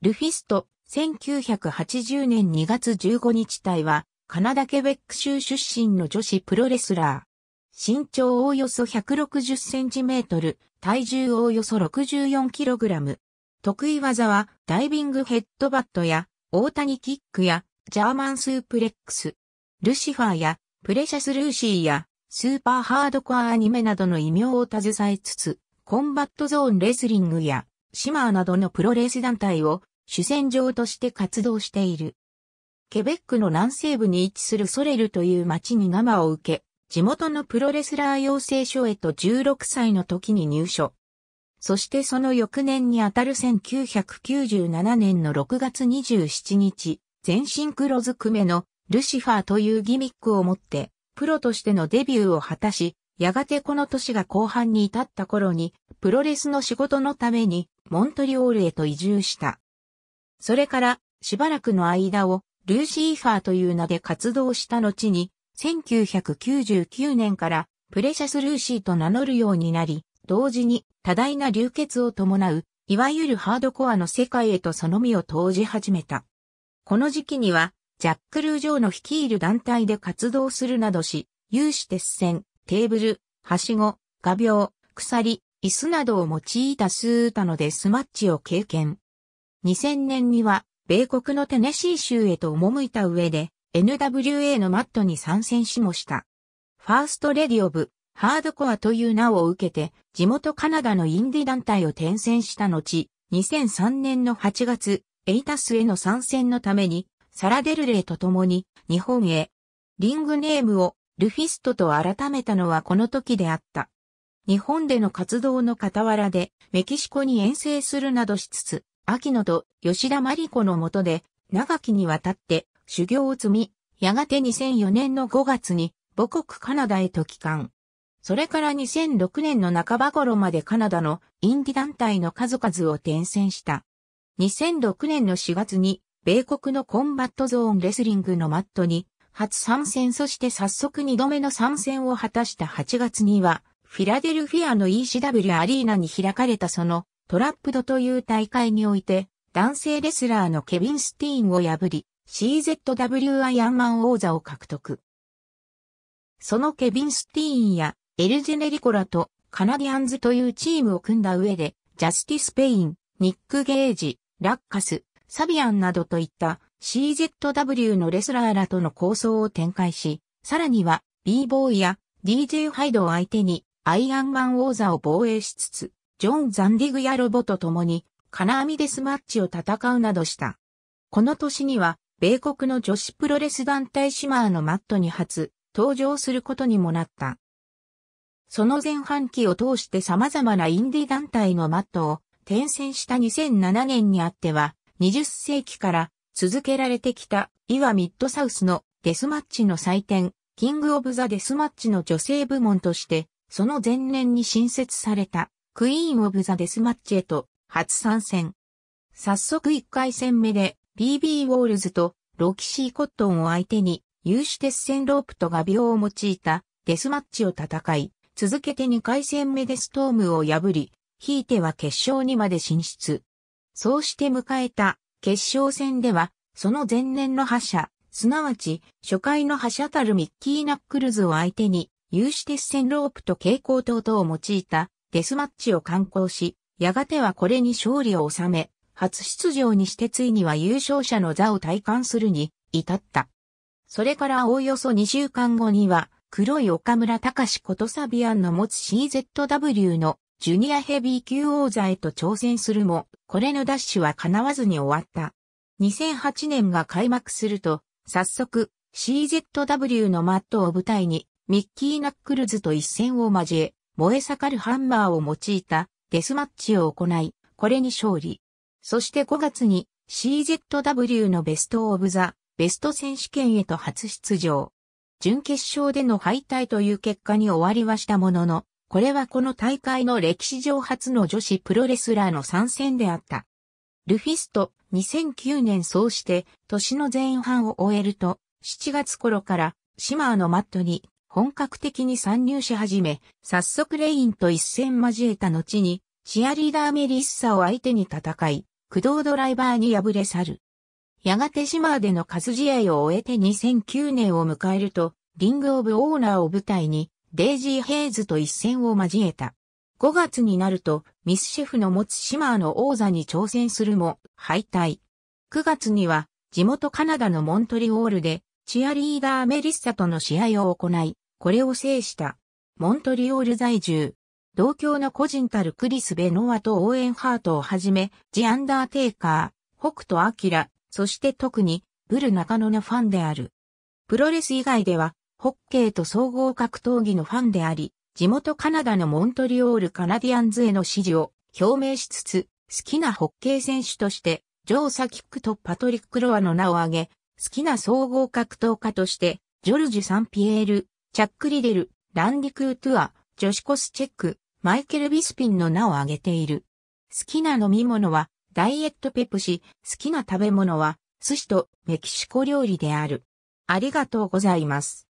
ルフィスト、1980年2月15日隊は、カナダケベック州出身の女子プロレスラー。身長おおよそ160センチメートル、体重おおよそ64キログラム。得意技は、ダイビングヘッドバットや、大谷キックや、ジャーマンスープレックス。ルシファーや、プレシャスルーシーや、スーパーハードコアアニメなどの異名を携えつつ、コンバットゾーンレスリングや、シマーなどのプロレース団体を主戦場として活動している。ケベックの南西部に位置するソレルという町に生を受け、地元のプロレスラー養成所へと16歳の時に入所。そしてその翌年にあたる1997年の6月27日、全身黒ずくめのルシファーというギミックを持って、プロとしてのデビューを果たし、やがてこの年が後半に至った頃に、プロレスの仕事のために、モントリオールへと移住した。それからしばらくの間をルーシーファーという名で活動した後に、1999年からプレシャスルーシーと名乗るようになり、同時に多大な流血を伴う、いわゆるハードコアの世界へとその身を投じ始めた。この時期には、ジャック・ルージョーの率いる団体で活動するなどし、有志鉄線、テーブル、はしご、画鋲、鎖、椅子などを用いたスータのデスマッチを経験。2000年には、米国のテネシー州へと赴いた上で、NWA のマットに参戦しもした。ファーストレディオブ、ハードコアという名を受けて、地元カナダのインディ団体を転戦した後、2003年の8月、エイタスへの参戦のために、サラデルレイと共に日本へ、リングネームをルフィストと改めたのはこの時であった。日本での活動の傍らでメキシコに遠征するなどしつつ、秋野と吉田真理子のもとで、長きにわたって修行を積み、やがて2004年の5月に母国カナダへと帰還。それから2006年の半ば頃までカナダのインディ団体の数々を転戦した。2006年の4月に米国のコンバットゾーンレスリングのマットに初参戦そして早速2度目の参戦を果たした8月にはフィラデルフィアの ECW アリーナに開かれたそのトラップドという大会において、男性レスラーのケビン・スティーンを破り、CZW アイアンマン王座を獲得。そのケビン・スティーンやエルジェネリコラとカナディアンズというチームを組んだ上で、ジャスティス・ペイン、ニック・ゲージ、ラッカス、サビアンなどといった CZW のレスラーらとの構想を展開し、さらには b ボーイや DJ ハイドを相手にアイアンマン王座を防衛しつつ、ジョン・ザンディグやロボと共に、金網デスマッチを戦うなどした。この年には、米国の女子プロレス団体シマーのマットに初、登場することにもなった。その前半期を通して様々なインディ団体のマットを転戦した2007年にあっては、20世紀から続けられてきた、イワミッドサウスのデスマッチの祭典、キングオブザデスマッチの女性部門として、その前年に新設された。クイーン・オブ・ザ・デスマッチへと初参戦。早速1回戦目で BB ウォールズとロキシー・コットンを相手に有刺鉄線ロープと画鋲を用いたデスマッチを戦い、続けて2回戦目でストームを破り、ひいては決勝にまで進出。そうして迎えた決勝戦では、その前年の覇者、すなわち初回の覇者たるミッキー・ナックルズを相手に、有刺鉄線ロープと蛍光灯等を用いたデスマッチを敢行し、やがてはこれに勝利を収め、初出場にしてついには優勝者の座を体感するに至った。それからおおよそ2週間後には、黒い岡村隆ことサビアンの持つ CZW のジュニアヘビー級王座へと挑戦するも、これのダッシュは叶わずに終わった。2008年が開幕すると、早速 CZW のマットを舞台にミッキー・ナックルズと一戦を交え、燃え盛るハンマーを用いたデスマッチを行い、これに勝利。そして5月に CZW のベストオブザ、ベスト選手権へと初出場。準決勝での敗退という結果に終わりはしたものの、これはこの大会の歴史上初の女子プロレスラーの参戦であった。ルフィスト2009年そうして年の前半を終えると7月頃からシマーのマットに本格的に参入し始め、早速レインと一戦交えた後に、チアリーダーメリッサを相手に戦い、駆動ドライバーに敗れ去る。やがてシマーでの数試合を終えて2009年を迎えると、リング・オブ・オーナーを舞台に、デイジー・ヘイズと一戦を交えた。5月になると、ミスシェフの持つシマーの王座に挑戦するも、敗退。9月には、地元カナダのモントリオールで、チアリーダーメリッサとの試合を行い、これを制した。モントリオール在住。同郷の個人たるクリス・ベノアとオーエン・ハートをはじめ、ジ・アンダーテイカー、北斗ラ、そして特に、ブル中野のファンである。プロレス以外では、ホッケーと総合格闘技のファンであり、地元カナダのモントリオール・カナディアンズへの支持を表明しつつ、好きなホッケー選手として、ジョー・サキックとパトリック・ロアの名を挙げ、好きな総合格闘家として、ジョルジュ・サンピエール、チャック・リデル、ランディ・クートゥア、ジョシコス・チェック、マイケル・ビスピンの名を挙げている。好きな飲み物は、ダイエットペプシ、好きな食べ物は、寿司とメキシコ料理である。ありがとうございます。